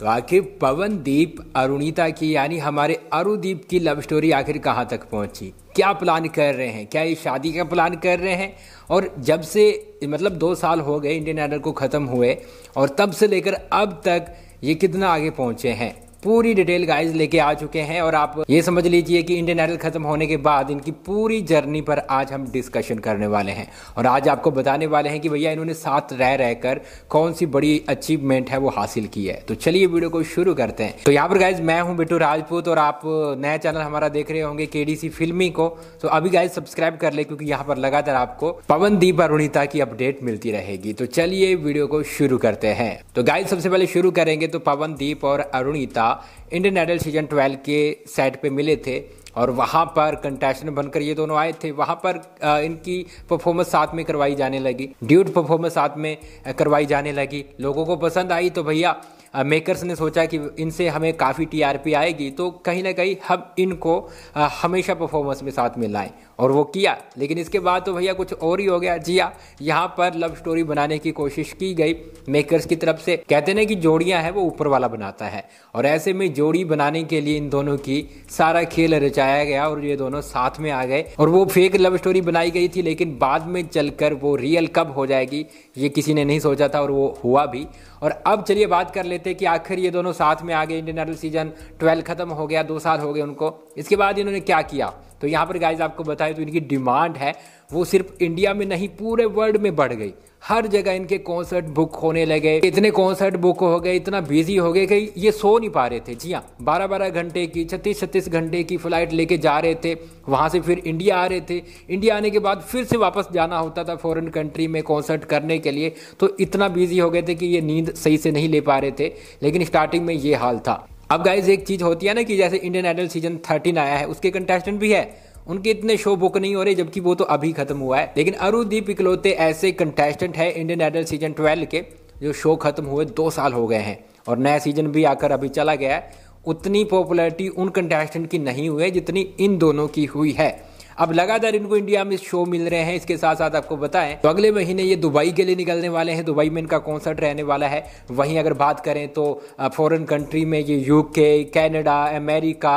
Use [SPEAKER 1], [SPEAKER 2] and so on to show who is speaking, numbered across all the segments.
[SPEAKER 1] तो आखिर पवनदीप अरुणिता की यानी हमारे अरुदीप की लव स्टोरी आखिर कहाँ तक पहुँची क्या प्लान कर रहे हैं क्या ये शादी का प्लान कर रहे हैं और जब से मतलब दो साल हो गए इंडियन आइडल को ख़त्म हुए और तब से लेकर अब तक ये कितना आगे पहुँचे हैं पूरी डिटेल गाइज लेके आ चुके हैं और आप ये समझ लीजिए कि इंडियन आइडल खत्म होने के बाद इनकी पूरी जर्नी पर आज हम डिस्कशन करने वाले हैं और आज आपको बताने वाले हैं कि भैया इन्होंने साथ रह रहकर कौन सी बड़ी अचीवमेंट है वो हासिल की है तो चलिए वीडियो को शुरू करते हैं तो यहाँ पर गाइज मैं हूँ बिटू राजपूत और आप नया चैनल हमारा देख रहे होंगे के फिल्मी को तो अभी गाइज सब्सक्राइब कर ले क्योंकि यहाँ पर लगातार आपको पवनदीप अरुणिता की अपडेट मिलती रहेगी तो चलिए वीडियो को शुरू करते हैं तो गाइज सबसे पहले शुरू करेंगे तो पवनदीप और अरुणिता था इंडियन आइडल सीजन ट्वेल्व के सेट पे मिले थे और वहाँ पर कंटेस्टेंट बनकर ये दोनों आए थे वहाँ पर इनकी परफॉर्मेंस साथ में करवाई जाने लगी ड्यूट परफॉर्मेंस साथ में करवाई जाने लगी लोगों को पसंद आई तो भैया मेकर्स ने सोचा कि इनसे हमें काफ़ी टीआरपी आएगी तो कहीं ना कहीं हम इनको हमेशा परफॉर्मेंस में साथ में लाएं और वो किया लेकिन इसके बाद तो भैया कुछ और ही हो गया जिया यहाँ पर लव स्टोरी बनाने की कोशिश की गई मेकर्स की तरफ से कहते ना कि जोड़ियाँ हैं वो ऊपर वाला बनाता है और ऐसे में जोड़ी बनाने के लिए इन दोनों की सारा खेल रचाया गया और ये दोनों साथ में आ गए और वो फेक लव स्टोरी बनाई गई थी लेकिन बाद में चलकर वो रियल कब हो जाएगी ये किसी ने नहीं सोचा था और वो हुआ भी और अब चलिए बात कर लेते हैं कि आखिर ये दोनों साथ में आ गए इंडियन आइडल सीजन ट्वेल्व खत्म हो गया दो साल हो गए उनको इसके बाद इन्होंने क्या किया तो यहाँ पर गाइज आपको बताए तो इनकी डिमांड है वो सिर्फ इंडिया में नहीं पूरे वर्ल्ड में बढ़ गई हर जगह इनके कॉन्सर्ट बुक होने लगे इतने कॉन्सर्ट बुक हो गए इतना बिजी हो गए कि ये सो नहीं पा रहे थे जी हाँ बारह बारह घंटे की छत्तीस छत्तीस घंटे की फ्लाइट लेके जा रहे थे वहाँ से फिर इंडिया आ रहे थे इंडिया आने के बाद फिर से वापस जाना होता था फॉरेन कंट्री में कॉन्सर्ट करने के लिए तो इतना बिजी हो गए थे कि ये नींद सही से नहीं ले पा रहे थे लेकिन स्टार्टिंग में ये हाल था अब गाइज एक चीज़ होती है ना कि जैसे इंडियन आइडल सीजन थर्टीन आया है उसके कंटेस्टेंट भी है उनके इतने शो बुक नहीं हो रहे जबकि वो तो अभी खत्म हुआ है लेकिन अरुदीप इकलौते ऐसे कंटेस्टेंट है इंडियन आइडल सीजन ट्वेल्व के जो शो खत्म हुए दो साल हो गए हैं और नया सीजन भी आकर अभी चला गया है उतनी पॉपुलैरिटी उन कंटेस्टेंट की नहीं हुई है जितनी इन दोनों की हुई है अब लगातार इनको इंडिया में शो मिल रहे हैं इसके साथ साथ आपको बताएं तो अगले महीने ये दुबई के लिए निकलने वाले हैं दुबई में इनका कॉन्सर्ट रहने वाला है वहीं अगर बात करें तो फॉरेन कंट्री में ये UK Canada America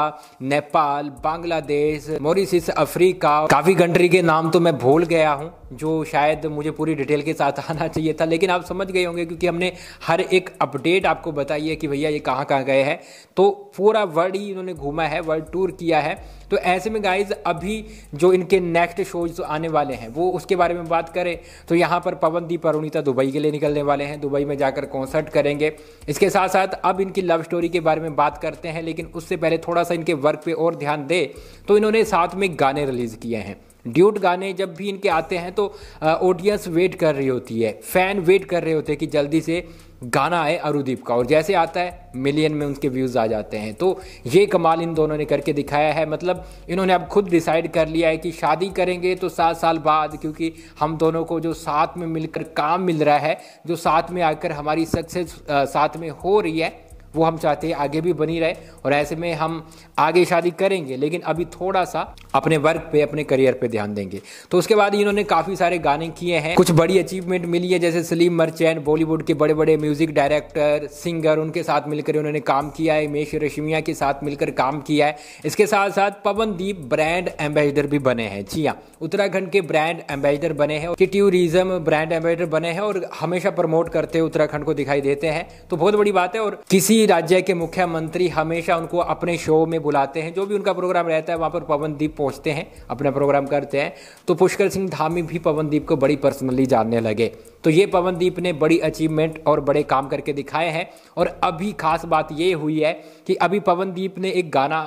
[SPEAKER 1] Nepal Bangladesh Mauritius Africa काफ़ी कंट्री के नाम तो मैं भूल गया हूँ जो शायद मुझे पूरी डिटेल के साथ आना चाहिए था लेकिन आप समझ गए होंगे क्योंकि हमने हर एक अपडेट आपको बताई है कि भैया ये कहाँ कहाँ गए हैं तो पूरा वर्ल्ड ही इन्होंने घूमा है वर्ल्ड टूर किया है तो ऐसे में गाइज अभी जो इनके नेक्स्ट शोज आने वाले हैं वो उसके बारे में बात करें तो यहाँ पर पवनदीप अरुणिता दुबई के लिए निकलने वाले हैं दुबई में जाकर कॉन्सर्ट करेंगे इसके साथ साथ अब इनकी लव स्टोरी के बारे में बात करते हैं लेकिन उससे पहले थोड़ा सा इनके वर्क पे और ध्यान दे तो इन्होंने साथ में गाने रिलीज़ किए हैं ड्यूट गाने जब भी इनके आते हैं तो ऑडियंस वेट कर रही होती है फैन वेट कर रहे होते हैं कि जल्दी से गाना आए अरुदीप का और जैसे आता है मिलियन में उनके व्यूज़ आ जाते हैं तो ये कमाल इन दोनों ने करके दिखाया है मतलब इन्होंने अब खुद डिसाइड कर लिया है कि शादी करेंगे तो सात साल बाद क्योंकि हम दोनों को जो साथ में मिलकर काम मिल रहा है जो साथ में आकर हमारी सक्सेस साथ में हो रही है वो हम चाहते हैं आगे भी बनी रहे और ऐसे में हम आगे शादी करेंगे लेकिन अभी थोड़ा सा अपने वर्क पे अपने करियर पे ध्यान देंगे तो उसके बाद इन्होंने काफ़ी सारे गाने किए हैं कुछ बड़ी अचीवमेंट मिली है जैसे सलीम मर्चेंट बॉलीवुड के बड़े बड़े म्यूजिक डायरेक्टर सिंगर उनके साथ मिलकर उन्होंने काम किया है उमेश रश्मिया के साथ मिलकर काम किया है इसके साथ साथ पवनदीप ब्रांड एम्बेसडर भी बने हैं जी हाँ उत्तराखंड के ब्रांड एम्बेसडर बने हैं कि टूरिज्म ब्रांड एम्बेसडर बने हैं और हमेशा प्रमोट करते हैं उत्तराखंड को दिखाई देते हैं तो बहुत बड़ी बात है और किसी ही राज्य के मुख्यमंत्री हमेशा उनको अपने शो में बुलाते हैं जो भी उनका प्रोग्राम रहता है वहाँ पर पवनदीप पहुँचते हैं अपना प्रोग्राम करते हैं तो पुष्कर सिंह धामी भी पवनदीप को बड़ी पर्सनली जानने लगे तो ये पवनदीप ने बड़ी अचीवमेंट और बड़े काम करके दिखाए हैं और अभी खास बात ये हुई है कि अभी पवनदीप ने एक गाना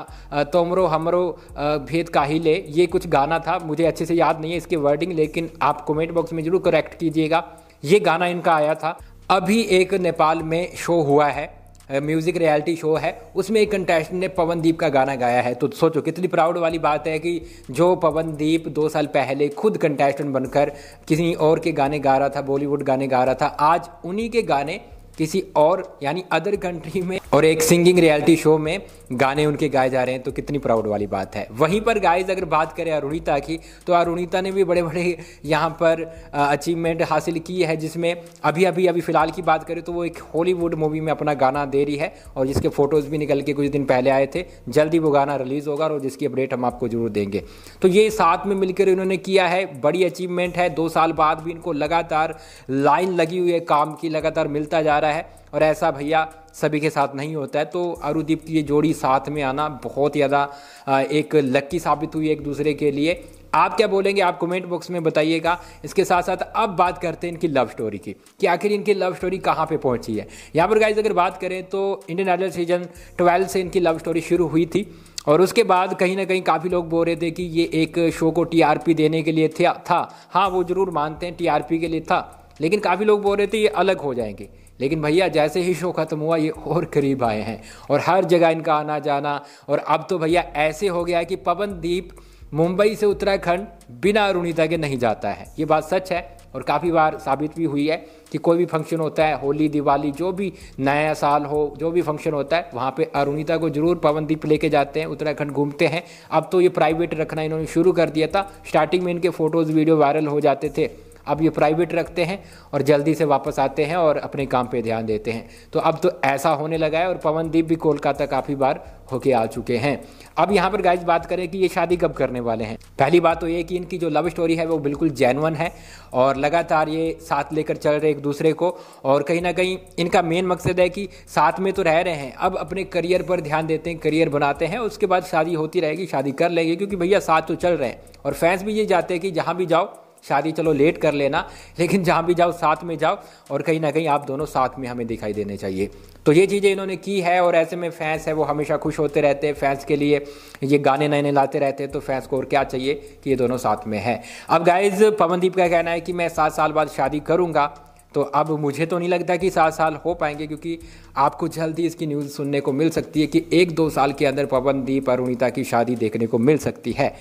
[SPEAKER 1] तोमरो हमरो भेद काही ले ये कुछ गाना था मुझे अच्छे से याद नहीं है इसकी वर्डिंग लेकिन आप कमेंट बॉक्स में जरूर करेक्ट कीजिएगा ये गाना इनका आया था अभी एक नेपाल में शो हुआ है म्यूज़िक रियलिटी शो है उसमें एक कंटेस्टेंट ने पवनदीप का गाना गाया है तो सोचो कितनी प्राउड वाली बात है कि जो पवनदीप दो साल पहले खुद कंटेस्टेंट बनकर किसी और के गाने गा रहा था बॉलीवुड गाने गा रहा था आज उन्हीं के गाने किसी और यानी अदर कंट्री में और एक सिंगिंग रियलिटी शो में गाने उनके गाए जा रहे हैं तो कितनी प्राउड वाली बात है वहीं पर गाइज अगर बात करें अरुणिता की तो अरुणिता ने भी बड़े बड़े यहाँ पर अचीवमेंट हासिल की है जिसमें अभी अभी अभी फ़िलहाल की बात करें तो वो एक हॉलीवुड मूवी में अपना गाना दे रही है और जिसके फ़ोटोज़ भी निकल के कुछ दिन पहले आए थे जल्दी वो गाना रिलीज़ होगा और जिसकी अपडेट हम आपको ज़रूर देंगे तो ये साथ में मिलकर इन्होंने किया है बड़ी अचीवमेंट है दो साल बाद भी इनको लगातार लाइन लगी हुई है काम की लगातार मिलता जा रहा रहा है और ऐसा भैया सभी के साथ नहीं होता है तो अरुदीप की ये जोड़ी साथ में आना बहुत ज़्यादा एक लक्की साबित हुई एक दूसरे के लिए आप क्या बोलेंगे आप कमेंट बॉक्स में बताइएगा इसके साथ साथ अब बात करते हैं इनकी लव स्टोरी की कि आखिर इनकी लव स्टोरी कहाँ पे पहुँची है यहाँ पर गाइज अगर बात करें तो इंडियन आइडल सीजन ट्वेल्व से इनकी लव स्टोरी शुरू हुई थी और उसके बाद कहीं ना कहीं काफ़ी लोग बोल रहे थे कि ये एक शो को टीआरपी देने के लिए था हाँ वो ज़रूर मानते हैं टीआरपी के लिए था लेकिन काफ़ी लोग बोल रहे थे ये अलग हो जाएंगे लेकिन भैया जैसे ही शो ख़त्म हुआ ये और करीब आए हैं और हर जगह इनका आना जाना और अब तो भैया ऐसे हो गया है कि पवनदीप मुंबई से उत्तराखंड बिना अरुणिता के नहीं जाता है ये बात सच है और काफ़ी बार साबित भी हुई है कि कोई भी फंक्शन होता है होली दिवाली जो भी नया साल हो जो भी फंक्शन होता है वहाँ पे अरुणिता को जरूर पवनदीप लेके जाते हैं उत्तराखंड घूमते हैं अब तो ये प्राइवेट रखना इन्होंने शुरू कर दिया था स्टार्टिंग में इनके फोटोज़ वीडियो वायरल हो जाते थे अब ये प्राइवेट रखते हैं और जल्दी से वापस आते हैं और अपने काम पे ध्यान देते हैं तो अब तो ऐसा होने लगा है और पवनदीप भी कोलकाता काफ़ी बार होके आ चुके हैं अब यहाँ पर गाइज बात करें कि ये शादी कब करने वाले हैं पहली बात तो ये कि इनकी जो लव स्टोरी है वो बिल्कुल जैनवन है और लगातार ये साथ लेकर चल रहे एक दूसरे को और कहीं ना कहीं इनका मेन मकसद है कि साथ में तो रह रहे हैं अब अपने करियर पर ध्यान देते हैं करियर बनाते हैं उसके बाद शादी होती रहेगी शादी कर लेंगे क्योंकि भैया साथ तो चल रहे हैं और फैंस भी ये जाते हैं कि जहाँ भी जाओ शादी चलो लेट कर लेना लेकिन जहाँ भी जाओ साथ में जाओ और कहीं ना कहीं आप दोनों साथ में हमें दिखाई देने चाहिए तो ये चीज़ें इन्होंने की है और ऐसे में फैंस है वो हमेशा खुश होते रहते हैं फैंस के लिए ये गाने नए नए लाते रहते हैं तो फैंस को और क्या चाहिए कि ये दोनों साथ में है अब गाइज पवनदीप का कहना है कि मैं सात साल बाद शादी करूँगा तो अब मुझे तो नहीं लगता कि सात साल हो पाएंगे क्योंकि आपको जल्द ही इसकी न्यूज़ सुनने को मिल सकती है कि एक दो साल के अंदर पवनदीप अरुणिता की शादी देखने को मिल सकती है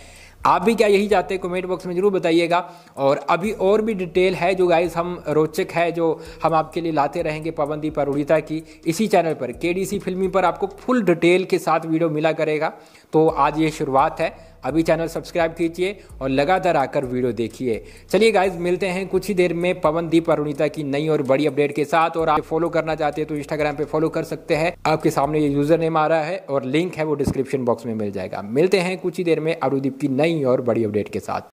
[SPEAKER 1] आप भी क्या यही चाहते हैं कमेंट बॉक्स में ज़रूर बताइएगा और अभी और भी डिटेल है जो गाइस हम रोचक है जो हम आपके लिए लाते रहेंगे पाबंदी पर उड़ीता की इसी चैनल पर के फिल्मी पर आपको फुल डिटेल के साथ वीडियो मिला करेगा तो आज ये शुरुआत है अभी चैनल सब्सक्राइब कीजिए और लगातार आकर वीडियो देखिए चलिए गाइज मिलते हैं कुछ ही देर में पवनदीप अरुणिता की नई और बड़ी अपडेट के साथ और आप फॉलो करना चाहते हैं तो इंस्टाग्राम पे फॉलो कर सकते हैं आपके सामने ये यूजर नेम आ रहा है और लिंक है वो डिस्क्रिप्शन बॉक्स में मिल जाएगा मिलते हैं कुछ ही देर में अरुदीप की नई और बड़ी अपडेट के साथ